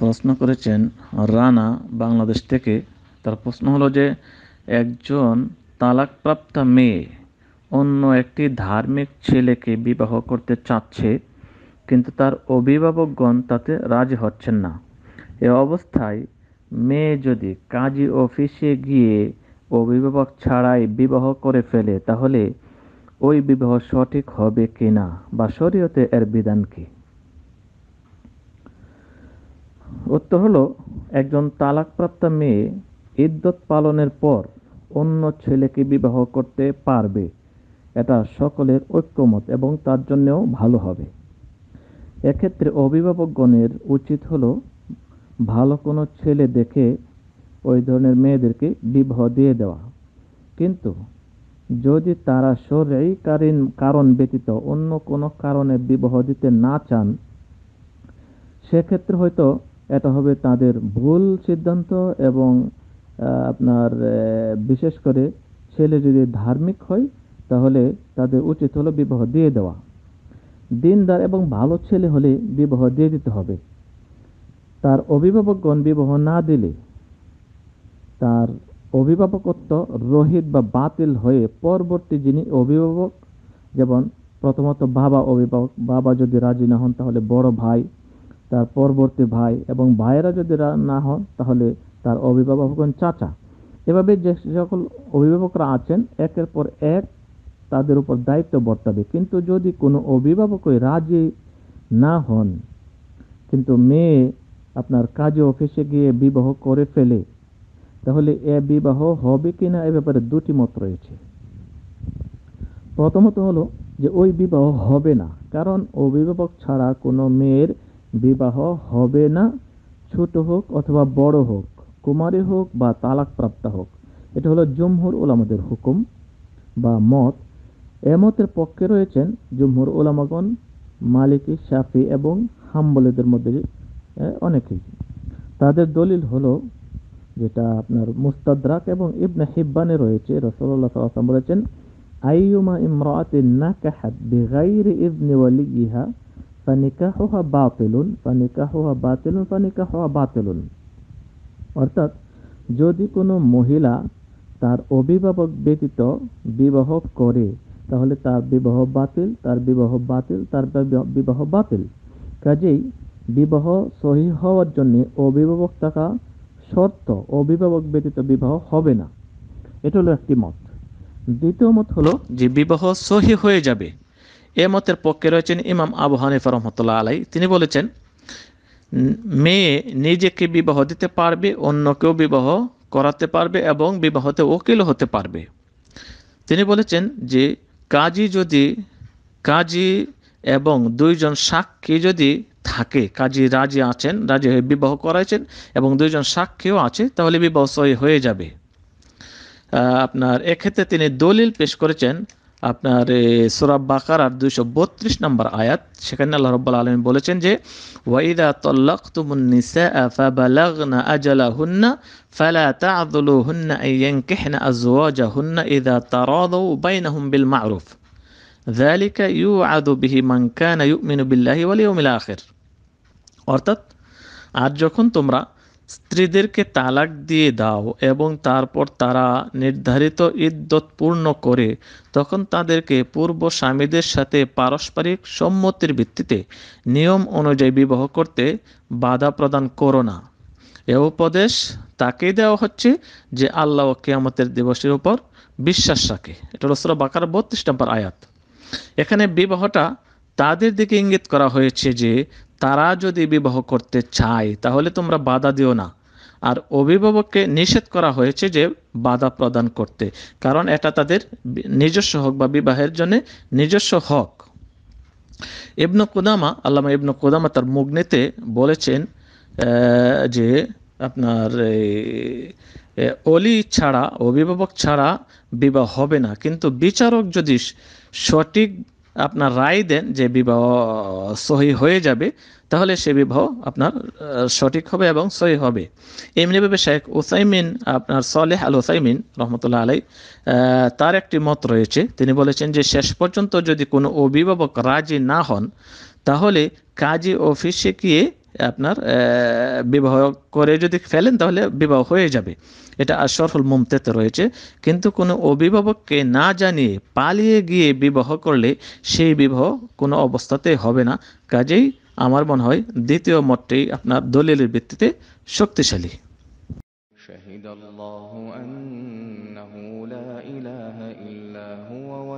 প্রশ্ন করেছেন রানা বাংলাদেশ থেকে তার প্রশ্ন হলো যে একজন তালাকপ্রাপ্ত মেয়ে অন্য একটি ধার্মিক ছেলেকে বিবাহ করতে চাচ্ছে কিন্তু তার অভিভাবকগণ তাতে রাজি হচ্ছেন না এ অবস্থায় মেয়ে যদি কাজী অফিসে গিয়ে অভিভাবক ছাড়াই বিবাহ করে ফেলে তাহলে ওই বিবাহ সঠিক হবে কিনা বা শরীয়তে এর বিধান কী উত্তর হলো একজন তালাকপ্রাপ্তা মেয়ে ইদ্যত পালনের পর অন্য ছেলেকে বিবাহ করতে পারবে এটা সকলের ঐক্যমত এবং তার জন্যেও ভালো হবে এক্ষেত্রে অভিভাবকগণের উচিত হলো ভালো কোনো ছেলে দেখে ওই ধরনের মেয়েদেরকে বিবাহ দিয়ে দেওয়া কিন্তু যদি তারা শরীর কারণ ব্যতীত অন্য কোনো কারণে বিবাহ দিতে না চান সেক্ষেত্রে হয়তো এটা হবে তাদের ভুল সিদ্ধান্ত এবং আপনার বিশেষ করে ছেলে যদি ধার্মিক হয় তাহলে তাদের উচিত হলো বিবাহ দিয়ে দেওয়া দিনদার এবং ভালো ছেলে হলে বিবাহ দিয়ে দিতে হবে তার অভিভাবকগণ বিবাহ না দিলে তার অভিভাবকত্ব রহিত বা বাতিল হয়ে পরবর্তী যিনি অভিভাবক যেমন প্রথমত বাবা অভিভাবক বাবা যদি রাজি না হন তাহলে বড় ভাই তার পরবর্তী ভাই এবং ভাইয়েরা যদি না হন তাহলে তার অভিভাবক চাচা এভাবে যে সকল অভিভাবকরা আছেন একের পর এক তাদের উপর দায়িত্ব বর্তাবে কিন্তু যদি কোনো অভিভাবকই রাজি না হন কিন্তু মেয়ে আপনার কাজে অফিসে গিয়ে বিবাহ করে ফেলে তাহলে এ বিবাহ হবে কি না এ ব্যাপারে দুটি মত রয়েছে প্রথমত হলো যে ওই বিবাহ হবে না কারণ অভিভাবক ছাড়া কোনো মেয়ের বিবাহ হবে না ছোট হোক অথবা বড় হোক কুমারী হোক বা প্রাপ্ত হোক এটা হলো জুমহুর ওলামাদের হুকুম বা মত এমতের পক্ষে রয়েছেন জুমহুর ওলামাগণ মালিকি শাফি এবং হাম্বলেদের মধ্যে অনেকেই তাদের দলিল হলো যেটা আপনার মুস্তাদ্রাক এবং ইবনে হিব্বানে রয়েছে রসল্লা সাল্লাম বলেছেন আইয়ুমা না কাহাদ বিগাইর ইবনে ইহা বা বা তেলুন বা তেলুন অর্থাৎ যদি কোনো মহিলা তার অভিভাবক ব্যতীত বিবাহ করে তাহলে তার বিবাহ বাতিল তার বিবাহ বাতিল তার বিবাহ বাতিল কাজেই বিবাহ সহি হওয়ার জন্য অভিভাবক থাকা শর্ত অভিভাবক ব্যতীত বিবাহ হবে না এটা হলো একটি মত দ্বিতীয় মত হলো যে বিবাহ সহি হয়ে যাবে এ মতের পক্ষে রয়েছেন ইমাম আবু হানিফা রহমতুল্লাহ আলাই তিনি বলেছেন মেয়ে নিজেকে বিবাহ দিতে পারবে অন্যকেও বিবাহ করাতে পারবে এবং বিবাহতে ওকিল হতে পারবে তিনি বলেছেন যে কাজী যদি কাজী এবং দুইজন সাক্ষী যদি থাকে কাজী রাজি আছেন রাজি হয়ে বিবাহ করাইছেন এবং দুইজন সাক্ষীও আছে তাহলে বিবাহ সহি হয়ে যাবে আপনার এক্ষেত্রে তিনি দলিল পেশ করেছেন আপনার সূরা বাকারার 232 নম্বর আয়াত সেখানে আল্লাহ রাব্বুল আলামিন বলেছেন যে ওয়াইদা তল্লাক তুমুন্নিসা ফাবালাগনা আজালাহুন্না ফালা তা'যুলুহুন্না আইয়ানকিহনা আযওয়াজাহুন্না ইযা তারাদু বাইনহুম বিল মা'রুফ ذلك يوعد به من كان يؤمن بالله واليوم الآخر অর্থাৎ আর যখন তোমরা স্ত্রীদেরকে তালাক দিয়ে দাও এবং তারপর তারা নির্ধারিত ইদ্যত পূর্ণ করে তখন তাদেরকে পূর্ব স্বামীদের সাথে পারস্পরিক সম্মতির ভিত্তিতে নিয়ম অনুযায়ী বিবাহ করতে বাধা প্রদান করো না এ উপদেশ তাকেই দেওয়া হচ্ছে যে আল্লাহ কেয়ামতের দিবসের উপর বিশ্বাস রাখে এটা রসরা বাকার বত্রিশ নম্বর আয়াত এখানে বিবাহটা তাদের দিকে ইঙ্গিত করা হয়েছে যে তারা যদি বিবাহ করতে চায় তাহলে তোমরা বাধা দিও না আর অভিভাবককে নিষেধ করা হয়েছে যে বাধা প্রদান করতে কারণ এটা তাদের নিজস্ব হক বা বিবাহের জন্য নিজস্ব হক ইবনু কুদামা আল্লামা ইবনু কুদামা তার মুগ্নিতে বলেছেন যে আপনার অলি ছাড়া অভিভাবক ছাড়া বিবাহ হবে না কিন্তু বিচারক যদি সঠিক আপনার রায় দেন যে বিবাহ সহি হয়ে যাবে তাহলে সে বিবাহ আপনার সঠিক হবে এবং সহি হবে এমনিভাবে শেখ ওসাইমিন আপনার সলেহ আল ওসাইমিন রহমতুল্লাহ আলাই তার একটি মত রয়েছে তিনি বলেছেন যে শেষ পর্যন্ত যদি কোনো অভিভাবক রাজি না হন তাহলে কাজী অফিসে গিয়ে আপনার বিবাহ করে যদি ফেলেন তাহলে বিবাহ হয়ে যাবে এটা আশরফুল মুমতেতে রয়েছে কিন্তু কোনো অভিভাবককে না জানিয়ে পালিয়ে গিয়ে বিবাহ করলে সেই বিবাহ কোনো অবস্থাতে হবে না কাজেই আমার মনে হয় দ্বিতীয় মতটি আপনার দলিলের ভিত্তিতে শক্তিশালী شهد الله لا هو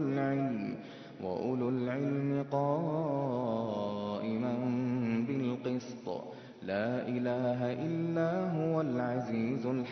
العلم